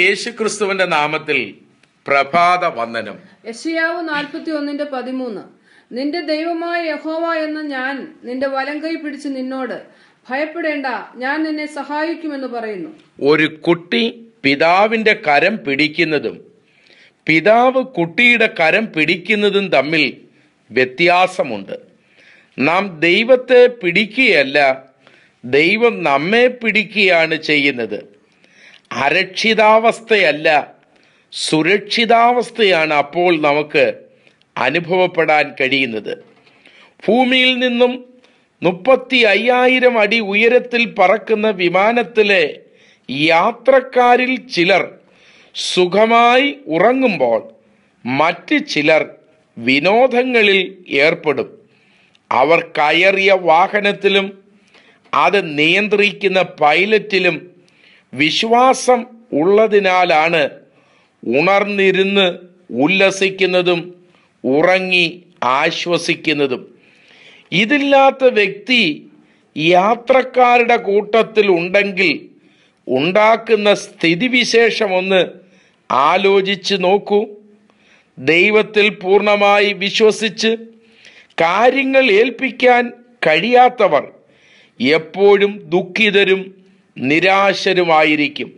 യേശുക്രിസ്തുവിന്റെ നാമത്തിൽ പ്രഭാത വന്ദനം യശയാവ് നാൽപ്പത്തി ഒന്നിന്റെ പതിമൂന്ന് നിന്റെ ദൈവമായ യഹോവ എന്ന ഞാൻ നിന്റെ വലം കൈ പിടിച്ച് നിന്നോട് ഭയപ്പെടേണ്ട ഞാൻ നിന്നെ സഹായിക്കുമെന്ന് പറയുന്നു ഒരു കുട്ടി പിതാവിന്റെ കരം പിടിക്കുന്നതും പിതാവ് കുട്ടിയുടെ കരം പിടിക്കുന്നതും തമ്മിൽ വ്യത്യാസമുണ്ട് നാം ദൈവത്തെ പിടിക്കുകയല്ല ദൈവം നമ്മെ പിടിക്കുകയാണ് ചെയ്യുന്നത് അരക്ഷിതാവസ്ഥയല്ല സുരക്ഷിതാവസ്ഥയാണ് അപ്പോൾ നമുക്ക് അനുഭവപ്പെടാൻ കഴിയുന്നത് ഭൂമിയിൽ നിന്നും മുപ്പത്തി അയ്യായിരം അടി ഉയരത്തിൽ പറക്കുന്ന വിമാനത്തിലെ യാത്രക്കാരിൽ ചിലർ സുഖമായി ഉറങ്ങുമ്പോൾ മറ്റ് ചിലർ വിനോദങ്ങളിൽ ഏർപ്പെടും അവർ കയറിയ വാഹനത്തിലും അത് നിയന്ത്രിക്കുന്ന പൈലറ്റിലും വിശ്വാസം ഉള്ളതിനാലാണ് ഉണർന്നിരുന്ന് ഉല്ലസിക്കുന്നതും ഉറങ്ങി ആശ്വസിക്കുന്നതും ഇതില്ലാത്ത വ്യക്തി യാത്രക്കാരുടെ കൂട്ടത്തിൽ ഉണ്ടെങ്കിൽ ഉണ്ടാക്കുന്ന ഒന്ന് ആലോചിച്ച് നോക്കൂ ദൈവത്തിൽ പൂർണ്ണമായി വിശ്വസിച്ച് കാര്യങ്ങൾ ഏൽപ്പിക്കാൻ കഴിയാത്തവർ എപ്പോഴും ദുഃഖിതരും നിരാശരുമായിരിക്കും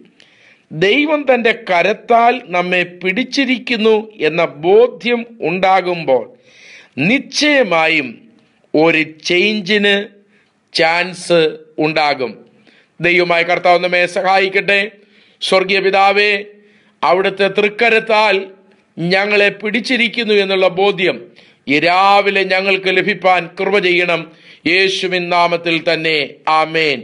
ദൈവം തൻ്റെ കരത്താൽ നമ്മെ പിടിച്ചിരിക്കുന്നു എന്ന ബോധ്യം ഉണ്ടാകുമ്പോൾ നിശ്ചയമായും ഒരു ചേഞ്ചിന് ചാൻസ് ഉണ്ടാകും ദൈവമായ കർത്താവ് നമ്മെ സഹായിക്കട്ടെ സ്വർഗീയ പിതാവേ അവിടുത്തെ തൃക്കരത്താൽ ഞങ്ങളെ പിടിച്ചിരിക്കുന്നു എന്നുള്ള ബോധ്യം രാവിലെ ഞങ്ങൾക്ക് ലഭിപ്പാൻ കൃപ ചെയ്യണം യേശുവിൻ നാമത്തിൽ തന്നെ ആമേൻ